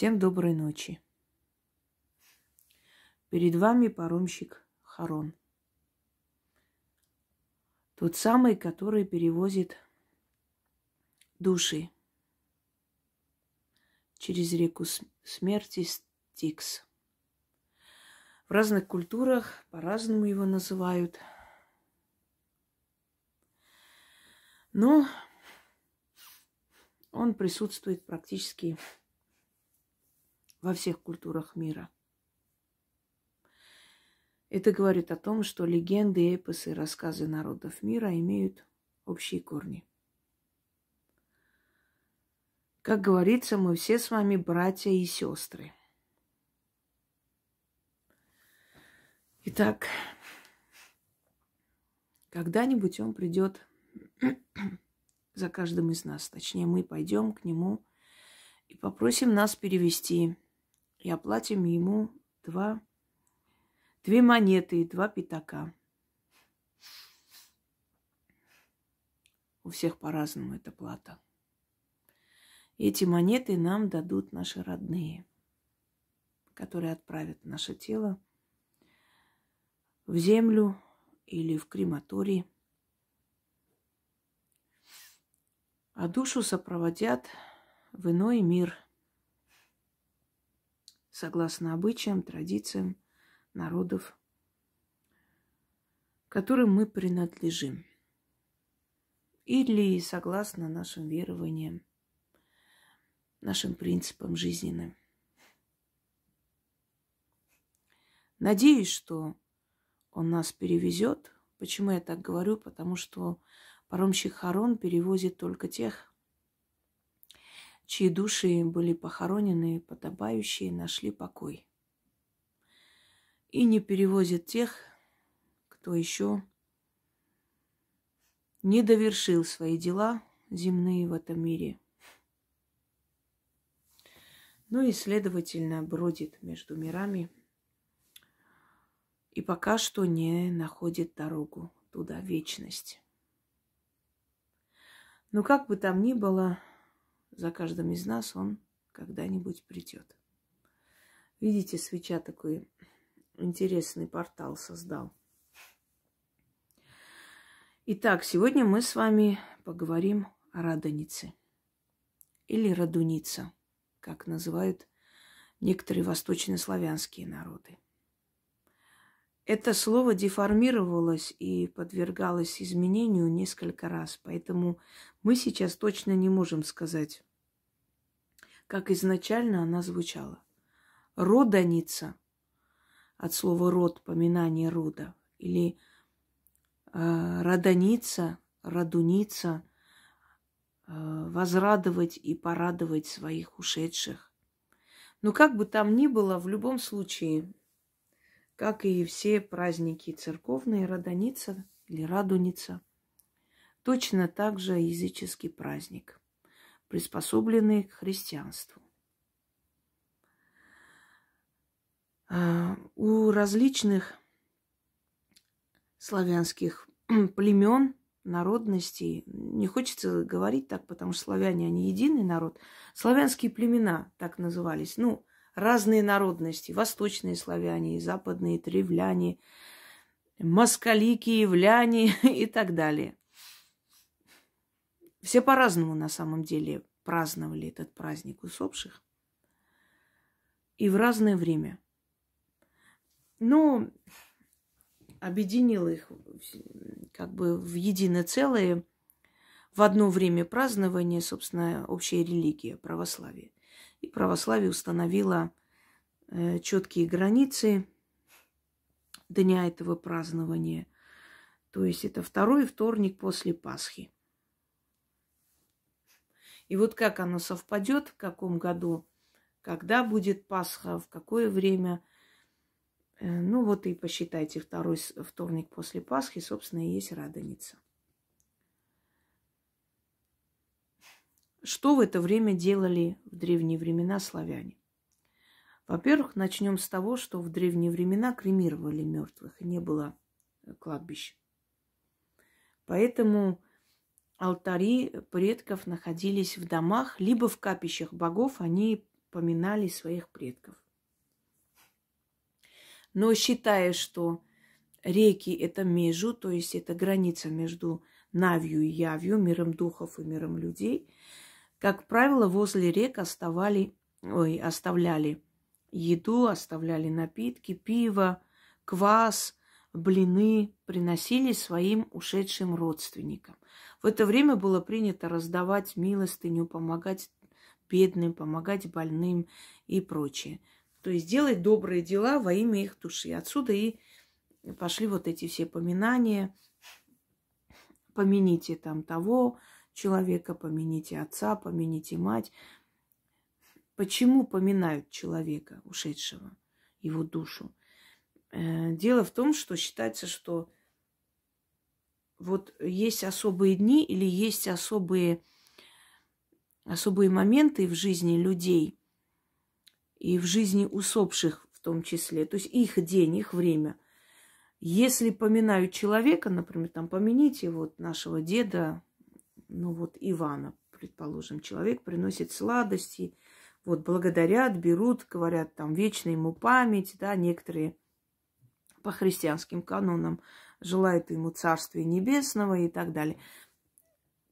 Всем доброй ночи. Перед вами паромщик Харон. Тот самый, который перевозит души через реку смерти Стикс. В разных культурах по-разному его называют. Но он присутствует практически во всех культурах мира. Это говорит о том, что легенды, эпосы, рассказы народов мира имеют общие корни. Как говорится, мы все с вами братья и сестры. Итак, когда-нибудь он придет за каждым из нас. Точнее, мы пойдем к нему и попросим нас перевести и оплатим ему два, две монеты и два пятака. У всех по-разному эта плата. Эти монеты нам дадут наши родные, которые отправят наше тело в землю или в крематорий. А душу сопроводят в иной мир – согласно обычаям, традициям народов, которым мы принадлежим. Или согласно нашим верованиям, нашим принципам жизненным. Надеюсь, что он нас перевезет. Почему я так говорю? Потому что паромщик Харон перевозит только тех, чьи души были похоронены и подобающие нашли покой. И не перевозят тех, кто еще не довершил свои дела земные в этом мире. Ну и, следовательно, бродит между мирами и пока что не находит дорогу туда, вечность. Но ну, как бы там ни было, за каждым из нас он когда-нибудь придет. Видите, свеча такой интересный портал создал. Итак, сегодня мы с вами поговорим о радонице или радуница, как называют некоторые восточнославянские народы. Это слово деформировалось и подвергалось изменению несколько раз, поэтому мы сейчас точно не можем сказать, как изначально она звучала. Роданица от слова род, поминание рода, или э, родоница, радуница, э, возрадовать и порадовать своих ушедших. Но как бы там ни было, в любом случае как и все праздники церковные, Родоница или Радуница. Точно так же языческий праздник, приспособленный к христианству. А, у различных славянских племен, народностей, не хочется говорить так, потому что славяне, они единый народ, славянские племена так назывались, ну, разные народности, восточные славяне, западные тревляне москалики киевляне и так далее. Все по-разному на самом деле праздновали этот праздник усопших. И в разное время. но ну, объединил их как бы в единое целое в одно время празднования, собственно, общая религия, православие. И православие установило э, четкие границы дня этого празднования. То есть это второй вторник после Пасхи. И вот как оно совпадет, в каком году, когда будет Пасха, в какое время. Э, ну вот и посчитайте второй вторник после Пасхи, собственно, и есть Радоница. Что в это время делали в древние времена славяне? Во-первых, начнем с того, что в древние времена кремировали мертвых, не было э, кладбищ. Поэтому алтари предков находились в домах, либо в капищах богов они поминали своих предков. Но считая, что реки – это межу, то есть это граница между Навью и Явью, миром духов и миром людей – как правило, возле рек оставали, ой, оставляли еду, оставляли напитки, пиво, квас, блины, приносили своим ушедшим родственникам. В это время было принято раздавать милостыню, помогать бедным, помогать больным и прочее. То есть делать добрые дела во имя их души. Отсюда и пошли вот эти все поминания. Помяните там того, человека, помяните отца, помяните мать. Почему поминают человека ушедшего, его душу? Э, дело в том, что считается, что вот есть особые дни или есть особые, особые моменты в жизни людей и в жизни усопших в том числе, то есть их день, их время. Если поминают человека, например, там помяните вот нашего деда, ну вот Ивана, предположим, человек приносит сладости, вот благодарят, берут, говорят там вечная ему память, да, некоторые по христианским канонам желают ему Царствия Небесного и так далее.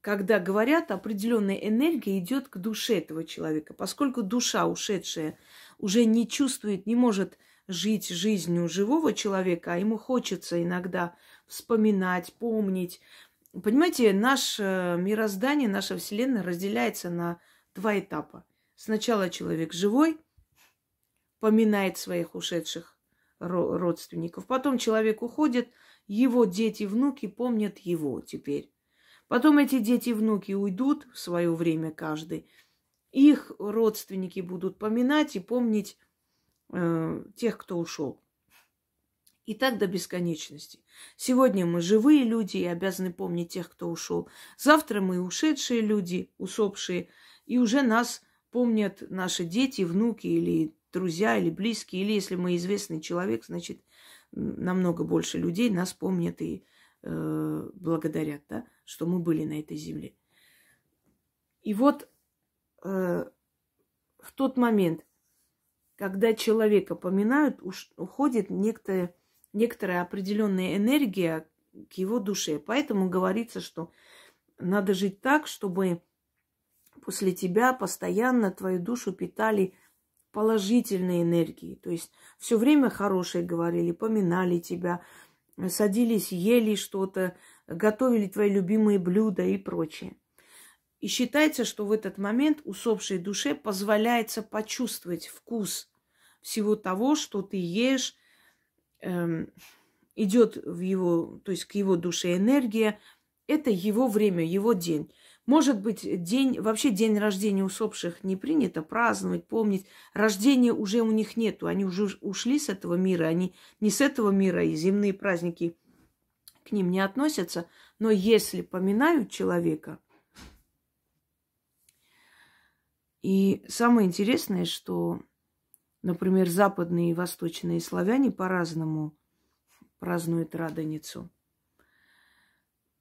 Когда говорят, определенная энергия идет к душе этого человека, поскольку душа ушедшая уже не чувствует, не может жить жизнью живого человека, а ему хочется иногда вспоминать, помнить, Понимаете, наше э, мироздание, наша Вселенная разделяется на два этапа. Сначала человек живой, поминает своих ушедших родственников. Потом человек уходит, его дети, внуки помнят его теперь. Потом эти дети, внуки уйдут в свое время каждый. Их родственники будут поминать и помнить э, тех, кто ушел. И так до бесконечности. Сегодня мы живые люди и обязаны помнить тех, кто ушел. Завтра мы ушедшие люди, усопшие, и уже нас помнят наши дети, внуки или друзья, или близкие, или если мы известный человек, значит, намного больше людей нас помнят и э, благодарят, да, что мы были на этой земле. И вот э, в тот момент, когда человека поминают, уш, уходит некоторая некоторая определенная энергия к его душе. Поэтому говорится, что надо жить так, чтобы после тебя постоянно твою душу питали положительной энергией. То есть все время хорошее говорили, поминали тебя, садились, ели что-то, готовили твои любимые блюда и прочее. И считается, что в этот момент усопшей душе позволяется почувствовать вкус всего того, что ты ешь, Эм, идет в его, то есть к его душе энергия, это его время, его день. Может быть, день, вообще день рождения усопших не принято праздновать, помнить. Рождения уже у них нету, они уже ушли с этого мира, они не с этого мира, и земные праздники к ним не относятся. Но если поминают человека, и самое интересное, что Например, западные и восточные славяне по-разному празднуют Радоницу.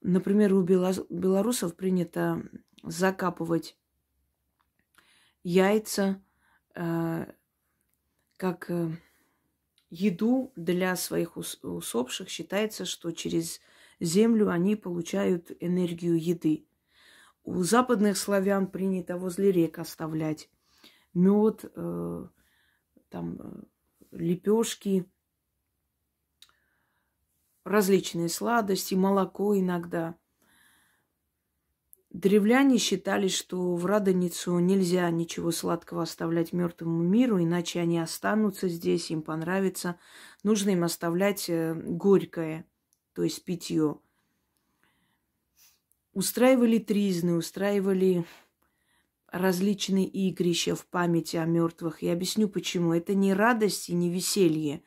Например, у белорусов принято закапывать яйца э, как э, еду для своих усопших. Считается, что через землю они получают энергию еды. У западных славян принято возле рек оставлять мед, э, там э, лепешки, различные сладости, молоко иногда. Древляне считали, что в Радоницу нельзя ничего сладкого оставлять мертвому миру, иначе они останутся здесь, им понравится. Нужно им оставлять э, горькое, то есть питье. Устраивали тризны, устраивали различные игрища в памяти о мертвых. Я объясню почему. Это не радость и не веселье.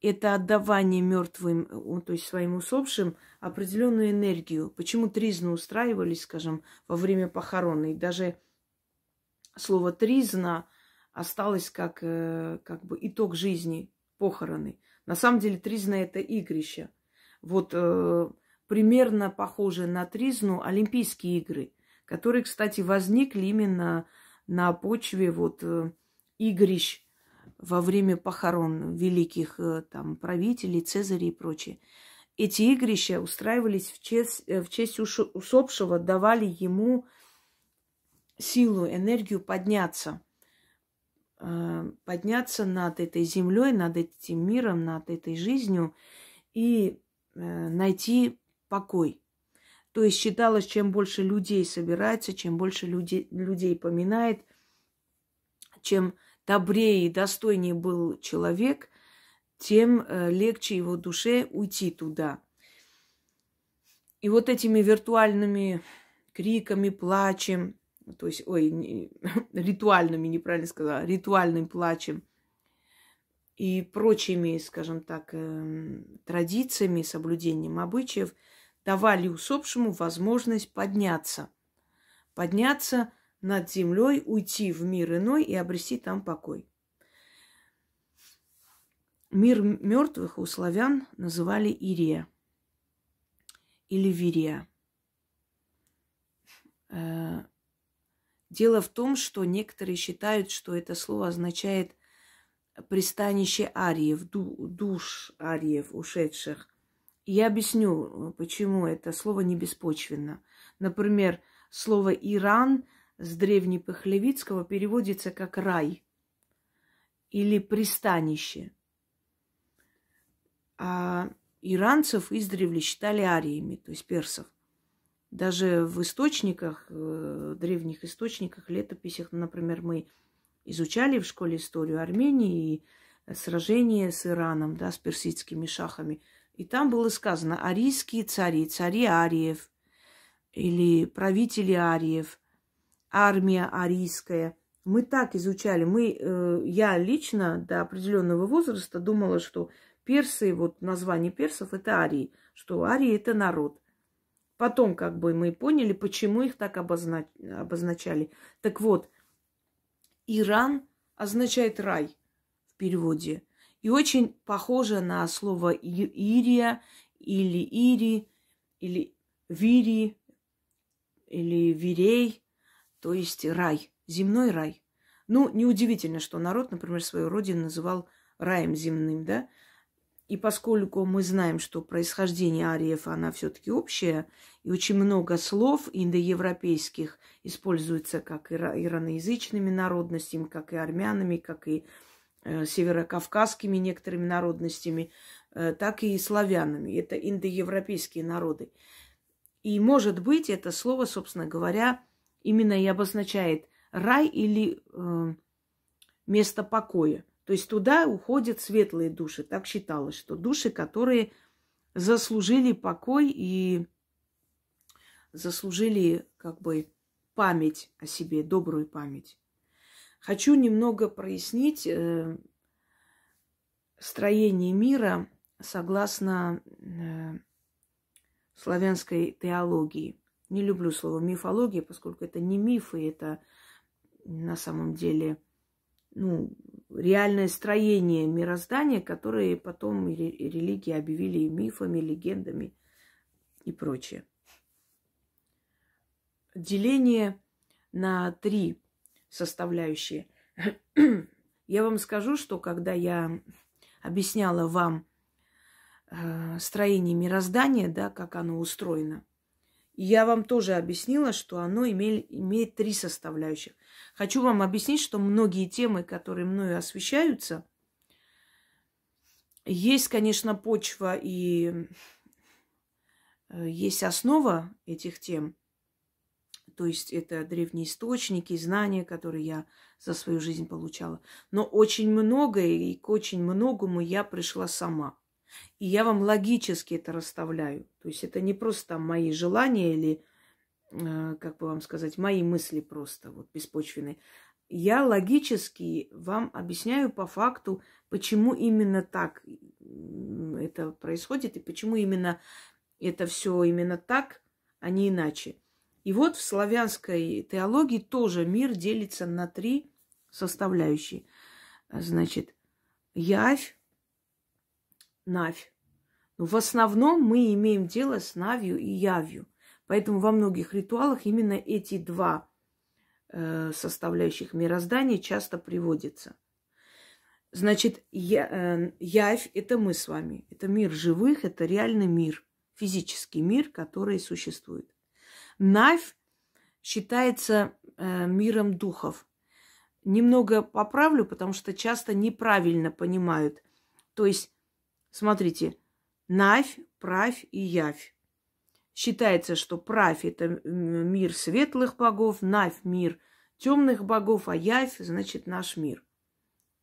Это отдавание мертвым, э, то есть своим усопшим, определенную энергию. Почему тризны устраивались, скажем, во время похорон. И даже слово тризна осталось как, э, как бы итог жизни, похороны. На самом деле тризна – это игрище. Вот э, примерно похоже на тризну Олимпийские игры – которые, кстати, возникли именно на почве вот э, игрищ во время похорон великих э, там правителей, Цезарей и прочее. Эти игрища устраивались в честь, э, в честь усопшего, давали ему силу, энергию подняться. Подняться над этой землей, над этим миром, над этой жизнью и найти покой. То есть считалось, чем больше людей собирается, чем больше людей, людей поминает, чем добрее и достойнее был человек, тем э, легче его душе уйти туда. И вот этими виртуальными криками, плачем, то есть, ой, не, ритуальными, неправильно сказала, ритуальным плачем и прочими, скажем так, эм, традициями, соблюдением обычаев – давали усопшему возможность подняться. Подняться над землей, уйти в мир иной и обрести там покой. Мир мертвых у славян называли Ирия или Вирия. Э, дело в том, что некоторые считают, что это слово означает пристанище ариев, душ ариев, ушедших. Я объясню, э, почему это слово не беспочвенно. Например, слово «Иран» с древнепахлевицкого переводится как «рай» или «пристанище». А иранцев издревле считали ариями, то есть персов. Даже в источниках, э, древних источниках, летописях, ну, например, мы изучали в школе историю Армении и сражение с Ираном, да, с персидскими шахами – и там было сказано арийские цари, цари ариев или правители ариев, армия арийская. Мы так изучали. Мы, э, я лично до определенного возраста думала, что персы, вот название персов это арии, что арии это народ. Потом как бы мы поняли, почему их так обозна... обозначали. Так вот, Иран означает рай в переводе. И очень похоже на слово «ирия» или «ири», или «вири», или «вирей», то есть рай, земной рай. Ну, неудивительно, что народ, например, свою родину называл раем земным, да? И поскольку мы знаем, что происхождение ариев, она все-таки общая и очень много слов индоевропейских используется как ираноязычными народностями, как и армянами, как и Э, северокавказскими некоторыми народностями, э, так и славянами. Это индоевропейские народы. И, может быть, это слово, собственно говоря, именно и обозначает рай или э, место покоя. То есть туда уходят светлые души. Так считалось, что души, которые заслужили покой и заслужили как бы память о себе, добрую память. Хочу немного прояснить э, строение мира согласно э, славянской теологии. Не люблю слово мифология, поскольку это не мифы, это на самом деле ну, реальное строение мироздания, которые потом религии объявили мифами, легендами и прочее. Деление на три составляющие. Я вам скажу, что когда я объясняла вам э, строение мироздания, да, как оно устроено, я вам тоже объяснила, что оно имеет, имеет три составляющих. Хочу вам объяснить, что многие темы, которые мною освещаются, есть, конечно, почва и э, есть основа этих тем – то есть это древние источники, знания, которые я за свою жизнь получала. Но очень многое и к очень многому я пришла сама. И я вам логически это расставляю. То есть это не просто там мои желания или, э, как бы вам сказать, мои мысли просто вот беспочвенные. Я логически вам объясняю по факту, почему именно так это происходит и почему именно это все именно так, а не иначе. И вот в славянской теологии тоже мир делится на три составляющие. Значит, явь, навь. Но ну, в основном мы имеем дело с навью и явью. Поэтому во многих ритуалах именно эти два э, составляющих мироздания часто приводятся. Значит, э, явь – это мы с вами. Это мир живых, это реальный мир, физический мир, который существует. Навь считается э, миром духов. Немного поправлю, потому что часто неправильно понимают. То есть, смотрите, Навь, Правь и Явь. Считается, что Правь – это мир светлых богов, Навь – мир темных богов, а Явь – значит наш мир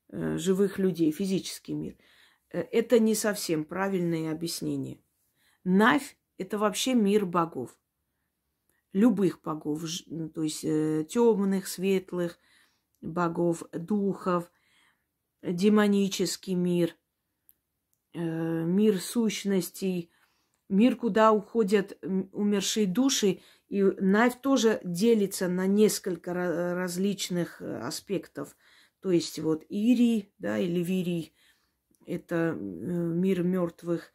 э, живых людей, физический мир. Э, это не совсем правильное объяснение. Навь – это вообще мир богов любых богов, ну, то есть э, темных, светлых богов, духов, демонический мир, э, мир сущностей, мир, куда уходят умершие души. И Навь тоже делится на несколько различных э, аспектов. То есть вот Ирий, да, или Вирий – это мир мертвых,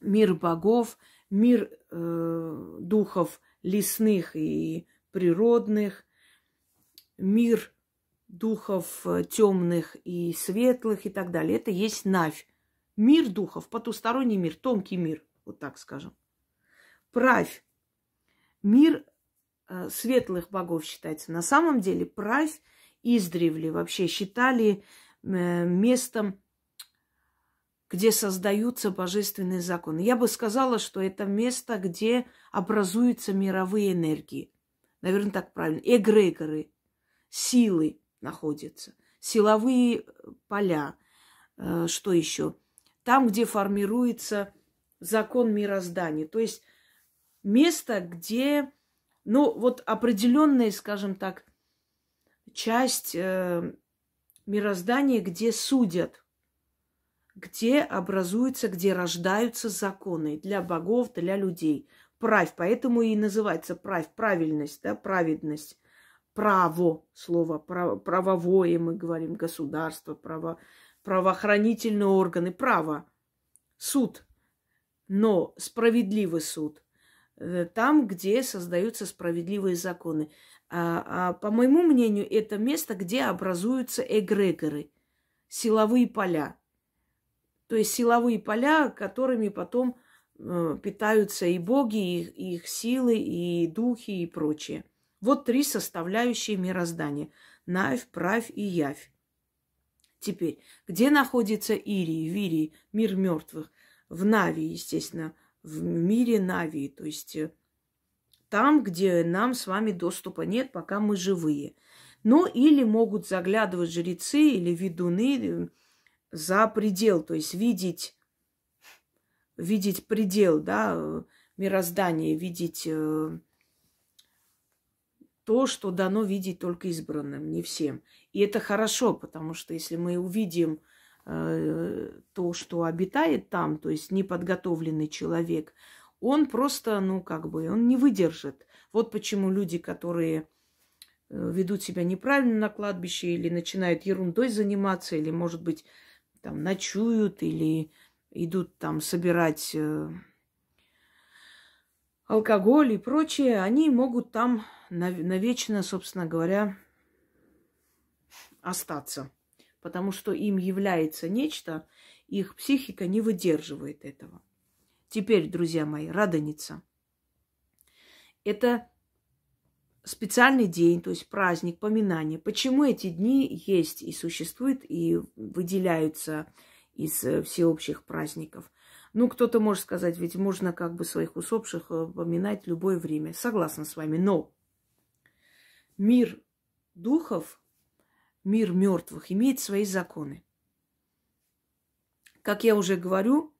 мир богов, мир э, духов лесных и природных, мир духов э, темных и светлых и так далее. Это есть Навь. Мир духов, потусторонний мир, тонкий мир, вот так скажем. Правь. Мир э, светлых богов считается. На самом деле правь издревле вообще считали э, местом где создаются божественные законы. Я бы сказала, что это место, где образуются мировые энергии. Наверное, так правильно. Эгрегоры, силы находятся, силовые э, поля. Э, что еще? Там, где формируется закон мироздания. То есть место, где, ну, вот определенная, скажем так, часть э, мироздания, где судят – где образуются, где рождаются законы для богов, для людей. Правь, поэтому и называется правь, правильность, да, праведность. Право, слово право, правовое, мы говорим, государство, право, правоохранительные органы, право, суд, но справедливый суд. Э, там, где создаются справедливые законы. А, а, по моему мнению, это место, где образуются эгрегоры, силовые поля. То есть силовые поля, которыми потом э, питаются и боги, и, их силы, и духи, и прочее. Вот три составляющие мироздания. Навь, правь и явь. Теперь, где находится ирии, вирии, мир мертвых? В Нави, естественно, в мире Нави, то есть э, там, где нам с вами доступа нет, пока мы живые. Ну, или могут заглядывать жрецы или ведуны, э, за предел, то есть видеть, видеть предел, да, э, мироздание, видеть э, то, что дано видеть только избранным, не всем. И это хорошо, потому что если мы увидим э, то, что обитает там, то есть неподготовленный человек, он просто, ну, как бы, он не выдержит. Вот почему люди, которые ведут себя неправильно на кладбище или начинают ерундой заниматься, или, может быть, там ночуют или идут там собирать э, алкоголь и прочее, они могут там навечно, собственно говоря, остаться. Потому что им является нечто, их психика не выдерживает этого. Теперь, друзья мои, радоница. Это специальный день, то есть праздник, поминание. Почему эти дни есть и существуют, и выделяются из э, всеобщих праздников? Ну, кто-то может сказать, ведь можно как бы своих усопших э, поминать в любое время. Согласна с вами, но мир духов, мир мертвых имеет свои законы. Как я уже говорю,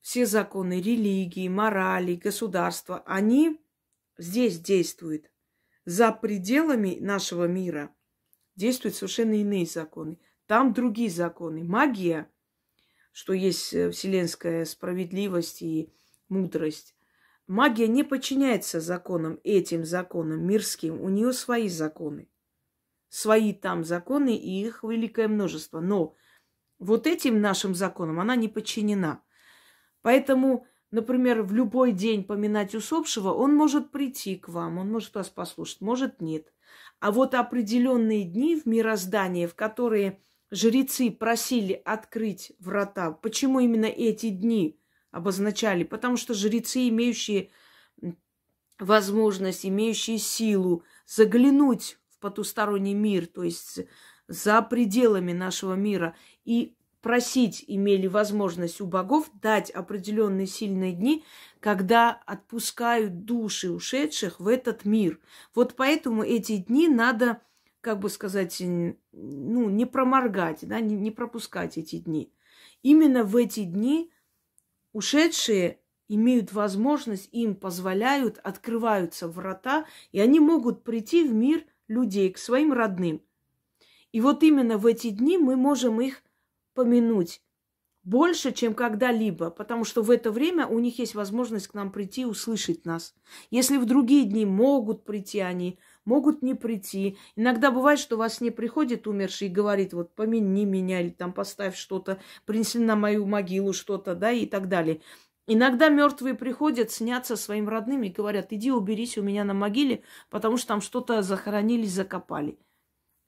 все законы религии, морали, государства, они здесь действуют. За пределами нашего мира действуют совершенно иные законы. Там другие законы. Магия, что есть э, вселенская справедливость и мудрость. Магия не подчиняется законам, этим законам мирским. У нее свои законы. Свои там законы и их великое множество. Но вот этим нашим законам она не подчинена. Поэтому например, в любой день поминать усопшего, он может прийти к вам, он может вас послушать, может нет. А вот определенные дни в мироздании, в которые жрецы просили открыть врата, почему именно эти дни обозначали? Потому что жрецы, имеющие возможность, имеющие силу заглянуть в потусторонний мир, то есть за пределами нашего мира, и просить имели возможность у богов дать определенные сильные дни, когда отпускают души ушедших в этот мир. Вот поэтому эти дни надо, как бы сказать, ну, не проморгать, да, не, не пропускать эти дни. Именно в эти дни ушедшие имеют возможность, им позволяют, открываются врата, и они могут прийти в мир людей, к своим родным. И вот именно в эти дни мы можем их помянуть больше, чем когда-либо, потому что в это время у них есть возможность к нам прийти и услышать нас. Если в другие дни могут прийти они, могут не прийти. Иногда бывает, что вас не приходит умерший и говорит, вот помяни меня, или там поставь что-то, принеси на мою могилу что-то, да, и так далее. Иногда мертвые приходят, снятся своим родным и говорят, иди уберись у меня на могиле, потому что там что-то захоронили, закопали.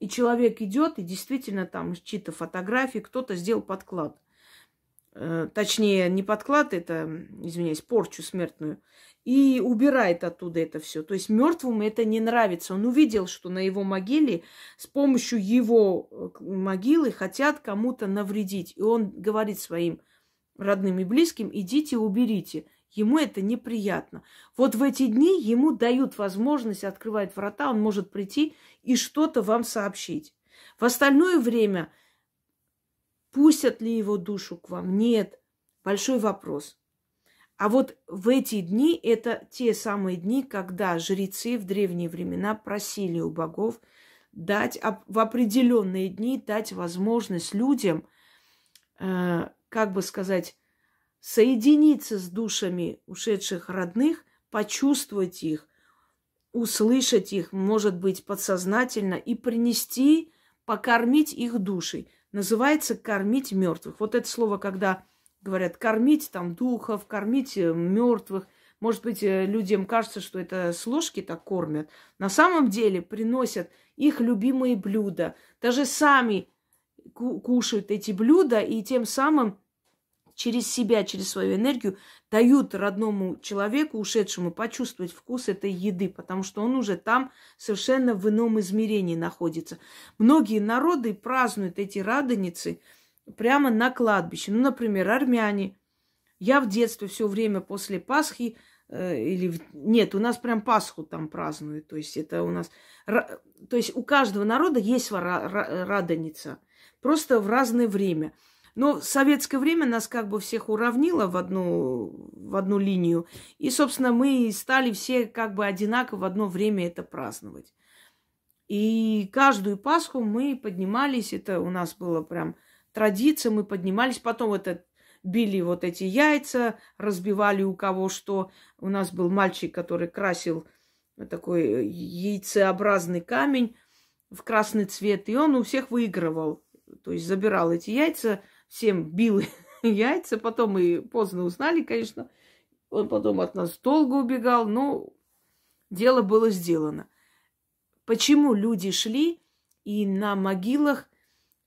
И человек идет, и действительно там чьи-то фотографии, кто-то сделал подклад. Э, точнее, не подклад, это, извиняюсь, порчу смертную. И убирает оттуда это все. То есть мертвому это не нравится. Он увидел, что на его могиле с помощью его э, могилы хотят кому-то навредить. И он говорит своим родным и близким, идите уберите. Ему это неприятно. Вот в эти дни ему дают возможность открывать врата, он может прийти и что-то вам сообщить. В остальное время пустят ли его душу к вам? Нет. Большой вопрос. А вот в эти дни это те самые дни, когда жрецы в древние времена просили у богов дать в определенные дни дать возможность людям, э, как бы сказать, соединиться с душами ушедших родных, почувствовать их, услышать их, может быть, подсознательно, и принести, покормить их души. Называется «кормить мертвых». Вот это слово, когда говорят «кормить там духов», «кормить э, мертвых», может быть, э, людям кажется, что это с ложки так кормят. На самом деле приносят их любимые блюда. Даже сами кушают эти блюда и тем самым через себя, через свою энергию дают родному человеку, ушедшему, почувствовать вкус этой еды, потому что он уже там совершенно в ином измерении находится. Многие народы празднуют эти радоницы прямо на кладбище. Ну, например, армяне. Я в детстве все время после Пасхи э, или нет, у нас прям Пасху там празднуют, то есть это у нас, то есть у каждого народа есть радоница, просто в разное время. Но ну, в советское время нас как бы всех уравнило в одну, в одну линию. И, собственно, мы стали все как бы одинаково в одно время это праздновать. И каждую Пасху мы поднимались, это у нас было прям традиция, мы поднимались, потом это били вот эти яйца, разбивали у кого что. У нас был мальчик, который красил такой яйцеобразный камень в красный цвет, и он у всех выигрывал. То есть забирал эти яйца, всем бил яйца. Потом мы поздно узнали, конечно. Он потом от нас долго убегал, но дело было сделано. Почему люди шли и на могилах,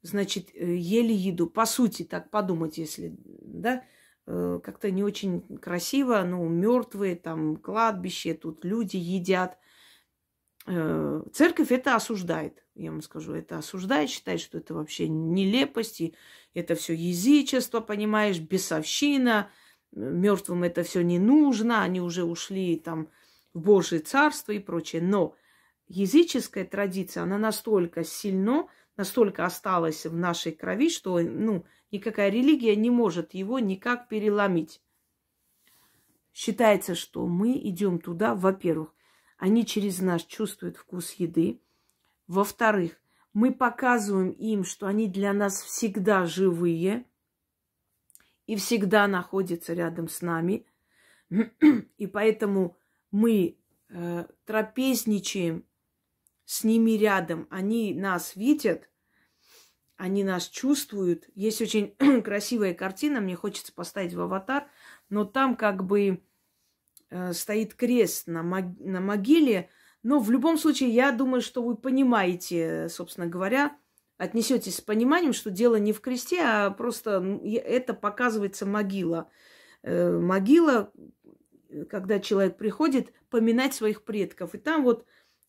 значит, ели еду? По сути, так подумать, если, да, э, как-то не очень красиво, ну, мертвые, там, кладбище, тут люди едят. Э, церковь это осуждает я вам скажу, это осуждает, считает, что это вообще нелепости, это все язычество, понимаешь, бесовщина, мертвым это все не нужно, они уже ушли там в Божье царство и прочее. Но языческая традиция, она настолько сильно, настолько осталась в нашей крови, что ну, никакая религия не может его никак переломить. Считается, что мы идем туда, во-первых, они через нас чувствуют вкус еды, во-вторых, мы показываем им, что они для нас всегда живые и всегда находятся рядом с нами. И поэтому мы э, трапезничаем с ними рядом. Они нас видят, они нас чувствуют. Есть очень красивая картина, мне хочется поставить в аватар, но там как бы э, стоит крест на, мог... на могиле, но в любом случае, я думаю, что вы понимаете, собственно говоря, отнесетесь с пониманием, что дело не в кресте, а просто это показывается могила. Э, могила, когда человек приходит, поминать своих предков. И там вот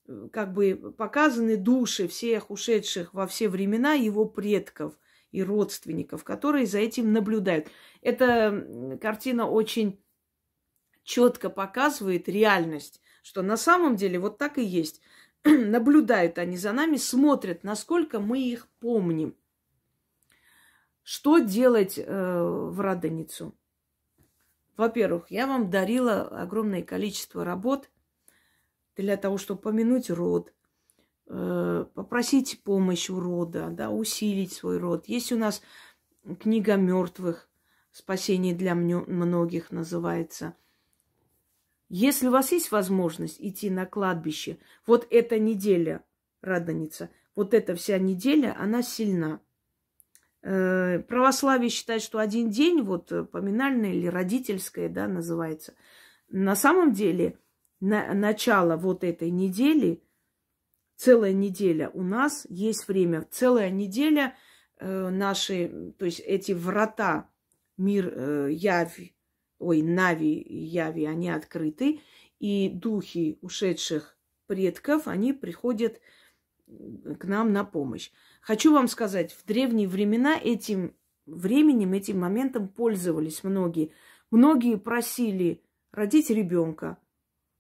э, как бы показаны души всех ушедших во все времена его предков и родственников, которые за этим наблюдают. Эта картина очень четко показывает реальность что на самом деле вот так и есть. Наблюдают они за нами, смотрят, насколько мы их помним. Что делать э, в Радоницу? Во-первых, я вам дарила огромное количество работ для того, чтобы помянуть род, э, попросить помощь у рода, да, усилить свой род. Есть у нас книга мертвых, спасение для многих называется – если у вас есть возможность идти на кладбище, вот эта неделя, радоница, вот эта вся неделя, она сильна. Э, православие считает, что один день, вот э, поминальное или родительское, да, называется. На самом деле, на, начало вот этой недели, целая неделя у нас есть время. Целая неделя э, наши, то есть эти врата, мир, э, явь, ой, Нави и Яви, они открыты, и духи ушедших предков, они приходят к нам на помощь. Хочу вам сказать, в древние времена этим временем, этим моментом пользовались многие. Многие просили родить ребенка,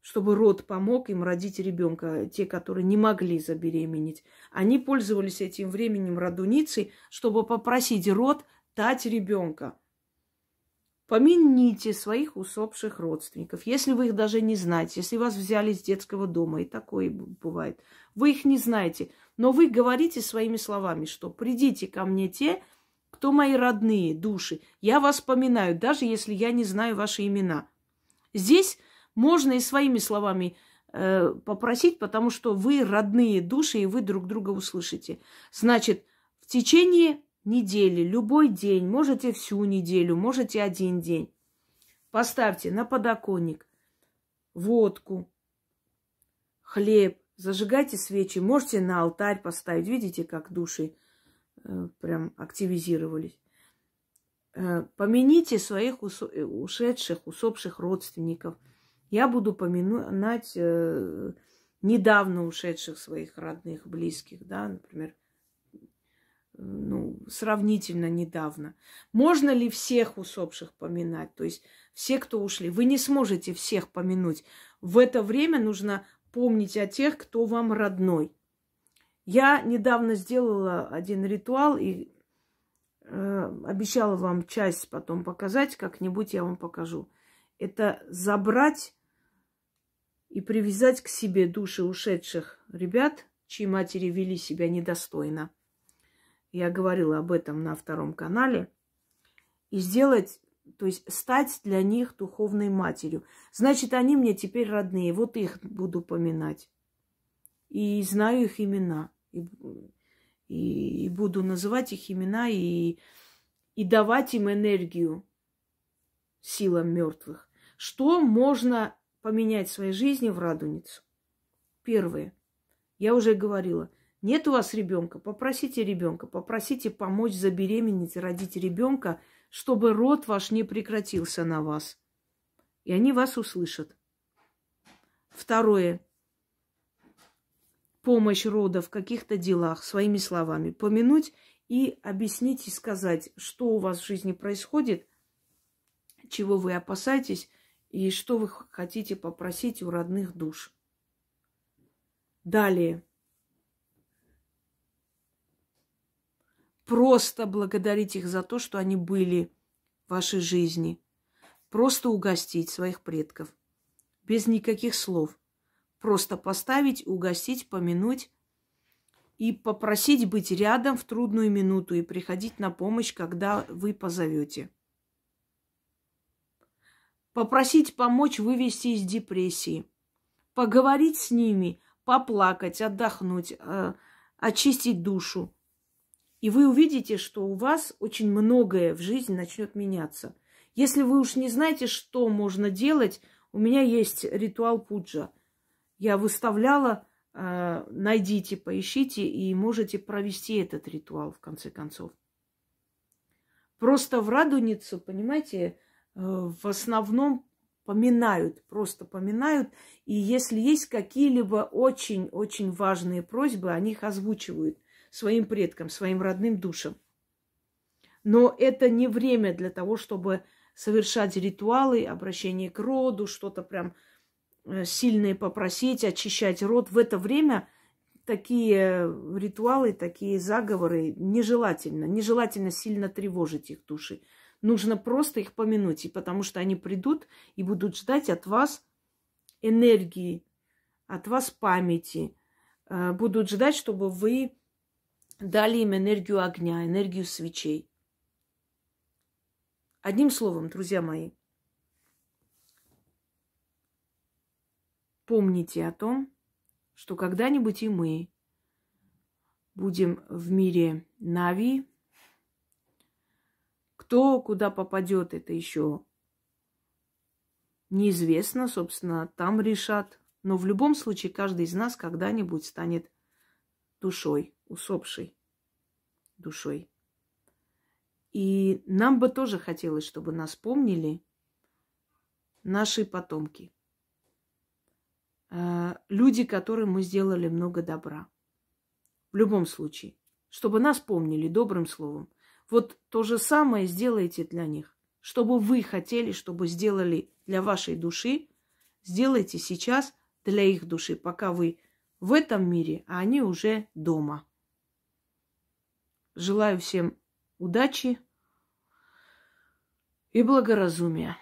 чтобы род помог им родить ребенка, те, которые не могли забеременеть. Они пользовались этим временем родуницей, чтобы попросить род дать ребенка. Помяните своих усопших родственников. Если вы их даже не знаете, если вас взяли из детского дома, и такое бывает, вы их не знаете, но вы говорите своими словами, что придите ко мне те, кто мои родные души. Я вас поминаю, даже если я не знаю ваши имена. Здесь можно и своими словами э, попросить, потому что вы родные души, и вы друг друга услышите. Значит, в течение недели, любой день, можете всю неделю, можете один день. Поставьте на подоконник водку, хлеб, зажигайте свечи, можете на алтарь поставить. Видите, как души э, прям активизировались. Э, помяните своих ус... Э, ушедших, усопших родственников. Я буду поминать э, недавно ушедших своих родных, близких, да, например, ну, сравнительно недавно. Можно ли всех усопших поминать? То есть все, кто ушли. Вы не сможете всех помянуть. В это время нужно помнить о тех, кто вам родной. Я недавно сделала один ритуал и э, обещала вам часть потом показать, как-нибудь я вам покажу. Это забрать и привязать к себе души ушедших ребят, чьи матери вели себя недостойно. Я говорила об этом на втором канале. И сделать, то есть стать для них духовной матерью. Значит, они мне теперь родные. Вот их буду поминать. И знаю их имена. И, и, и буду называть их имена и, и давать им энергию силам мертвых. Что можно поменять в своей жизни в радуницу? Первое. Я уже говорила – нет у вас ребенка, попросите ребенка, попросите помочь забеременеть, родить ребенка, чтобы род ваш не прекратился на вас. И они вас услышат. Второе. Помощь рода в каких-то делах, своими словами. Помянуть и объяснить и сказать, что у вас в жизни происходит, чего вы опасаетесь и что вы хотите попросить у родных душ. Далее. Просто благодарить их за то, что они были в вашей жизни. Просто угостить своих предков. Без никаких слов. Просто поставить, угостить, помянуть и попросить быть рядом в трудную минуту и приходить на помощь, когда вы позовете. Попросить помочь вывести из депрессии. Поговорить с ними, поплакать, отдохнуть, э, очистить душу. И вы увидите, что у вас очень многое в жизни начнет меняться. Если вы уж не знаете, что можно делать, у меня есть ритуал пуджа. Я выставляла, э, найдите, поищите и можете провести этот ритуал в конце концов. Просто в радуницу, понимаете, э, в основном поминают, просто поминают. И если есть какие-либо очень-очень важные просьбы, они их озвучивают – своим предкам, своим родным душам. Но это не время для того, чтобы совершать ритуалы, обращение к роду, что-то прям э, сильное попросить, очищать род. В это время такие ритуалы, такие заговоры нежелательно. Нежелательно сильно тревожить их души. Нужно просто их помянуть, и потому что они придут и будут ждать от вас энергии, от вас памяти. Э, будут ждать, чтобы вы дали им энергию огня, энергию свечей. Одним словом, друзья мои, помните о том, что когда-нибудь и мы будем в мире Нави. Кто куда попадет, это еще неизвестно, собственно, там решат. Но в любом случае каждый из нас когда-нибудь станет душой усопшей душой. И нам бы тоже хотелось, чтобы нас помнили наши потомки. Э, люди, которым мы сделали много добра. В любом случае. Чтобы нас помнили добрым словом. Вот то же самое сделайте для них. Чтобы вы хотели, чтобы сделали для вашей души, сделайте сейчас для их души, пока вы в этом мире, а они уже дома. Желаю всем удачи и благоразумия.